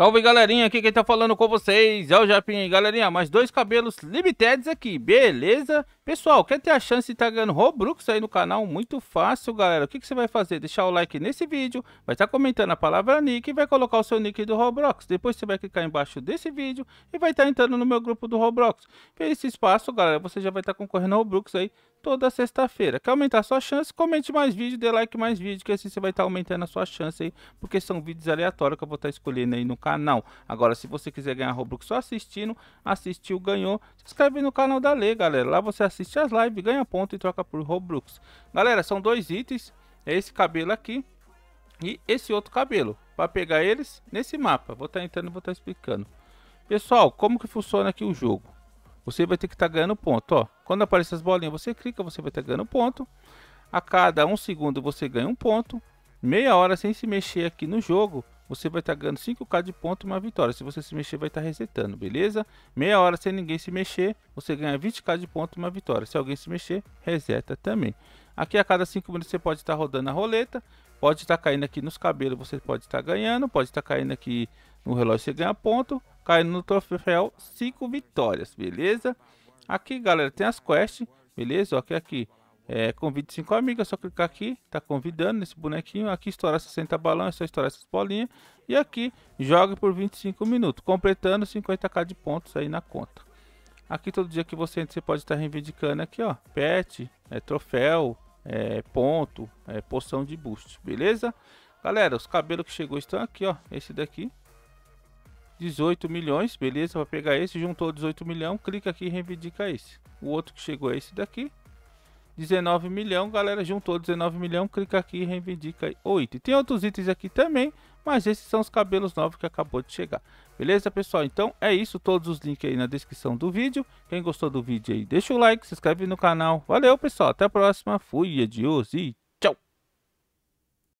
Salve galerinha, aqui quem tá falando com vocês é o Japinha. Galerinha, mais dois cabelos Limiteds aqui, beleza? Pessoal, quer ter a chance de estar tá ganhando Robux aí no canal? Muito fácil, galera. O que, que você vai fazer? Deixar o like nesse vídeo, vai estar tá comentando a palavra nick e vai colocar o seu nick do Roblox. Depois você vai clicar embaixo desse vídeo e vai estar tá entrando no meu grupo do Roblox. Fez esse espaço, galera, você já vai estar tá concorrendo ao Robux aí toda sexta-feira. Quer aumentar sua chance? Comente mais vídeo, dê like mais vídeo, que assim você vai estar tá aumentando a sua chance aí, porque são vídeos aleatórios que eu vou estar tá escolhendo aí no canal. Agora, se você quiser ganhar Robux só assistindo, assistiu, ganhou, se inscreve no canal da Lê, galera. Lá você assiste assiste as lives, ganha ponto e troca por Robux. Galera, são dois itens. É esse cabelo aqui e esse outro cabelo. Para pegar eles nesse mapa. Vou estar tá entrando e vou estar tá explicando. Pessoal, como que funciona aqui o jogo? Você vai ter que estar tá ganhando ponto, ó. Quando aparecer as bolinhas, você clica, você vai estar tá ganhando ponto. A cada um segundo você ganha um ponto. Meia hora sem se mexer aqui no jogo, você vai estar tá ganhando 5k de ponto e uma vitória. Se você se mexer, vai estar tá resetando, beleza? Meia hora sem ninguém se mexer, você ganha 20k de ponto e uma vitória. Se alguém se mexer, reseta também. Aqui a cada 5 minutos você pode estar tá rodando a roleta. Pode estar tá caindo aqui nos cabelos, você pode estar tá ganhando. Pode estar tá caindo aqui no relógio, você ganha ponto. Caindo no troféu, 5 vitórias, beleza? Aqui, galera, tem as quests, beleza? aqui, aqui é, convide cinco amigos, é só clicar aqui, tá convidando nesse bonequinho. Aqui estourar 60 balões, é só estourar essas bolinhas. E aqui, jogue por 25 minutos, completando 50k de pontos aí na conta. Aqui todo dia que você entra, você pode estar tá reivindicando aqui, ó. Pet, é, troféu, é, ponto, é, poção de boost, beleza? Galera, os cabelos que chegou estão aqui, ó. Esse daqui, 18 milhões, beleza? Vai pegar esse, juntou 18 milhões, clica aqui e reivindica esse. O outro que chegou é esse daqui, 19 milhão, galera, juntou 19 milhão, clica aqui e reivindica 8. E tem outros itens aqui também, mas esses são os cabelos novos que acabou de chegar. Beleza, pessoal? Então é isso, todos os links aí na descrição do vídeo. Quem gostou do vídeo aí, deixa o like, se inscreve no canal. Valeu, pessoal, até a próxima. Fui, adiós e